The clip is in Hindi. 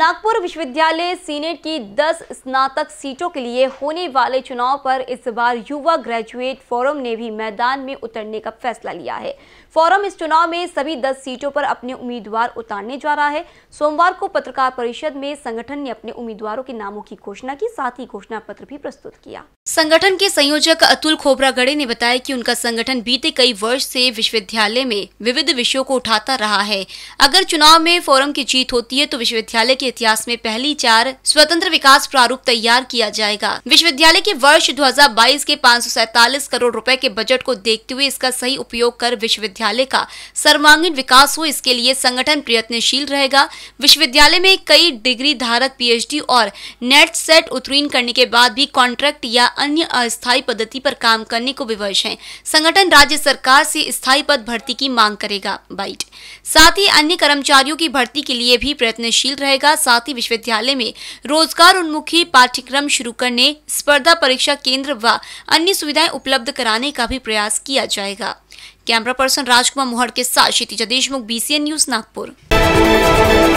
नागपुर विश्वविद्यालय सीनेट की 10 स्नातक सीटों के लिए होने वाले चुनाव पर इस बार युवा ग्रेजुएट फोरम ने भी मैदान में उतरने का फैसला लिया है फोरम इस चुनाव में सभी 10 सीटों पर अपने उम्मीदवार उतारने जा रहा है सोमवार को पत्रकार परिषद में संगठन ने अपने उम्मीदवारों के नामों की घोषणा की साथ ही घोषणा पत्र भी प्रस्तुत किया संगठन के संयोजक अतुल खोबरागड़े ने बताया की उनका संगठन बीते कई वर्ष से विश्वविद्यालय में विविध विषयों को उठाता रहा है अगर चुनाव में फोरम की जीत होती है तो विश्वविद्यालय के इतिहास में पहली चार स्वतंत्र विकास प्रारूप तैयार किया जाएगा विश्वविद्यालय के वर्ष 2022 के पाँच करोड़ रुपए के बजट को देखते हुए इसका सही उपयोग कर विश्वविद्यालय का सर्वांगीण विकास हो इसके लिए संगठन प्रयत्नशील रहेगा विश्वविद्यालय में कई डिग्री धारक पी और नेट सेट उत्तीर्ण करने के बाद भी कॉन्ट्रैक्ट या अन्य अस्थायी पद्धति पर काम करने को विवश है संगठन राज्य सरकार से स्थायी पद भर्ती की मांग करेगा बाइट साथ ही अन्य कर्मचारियों की भर्ती के लिए भी प्रयत्नशील रहेगा साथ ही विश्वविद्यालय में रोजगार उन्मुखी पाठ्यक्रम शुरू करने स्पर्धा परीक्षा केंद्र व अन्य सुविधाएं उपलब्ध कराने का भी प्रयास किया जाएगा कैमरा पर्सन राजकुमार मोहर के साथ क्षेत्र देशमुख बीसीएन न्यूज नागपुर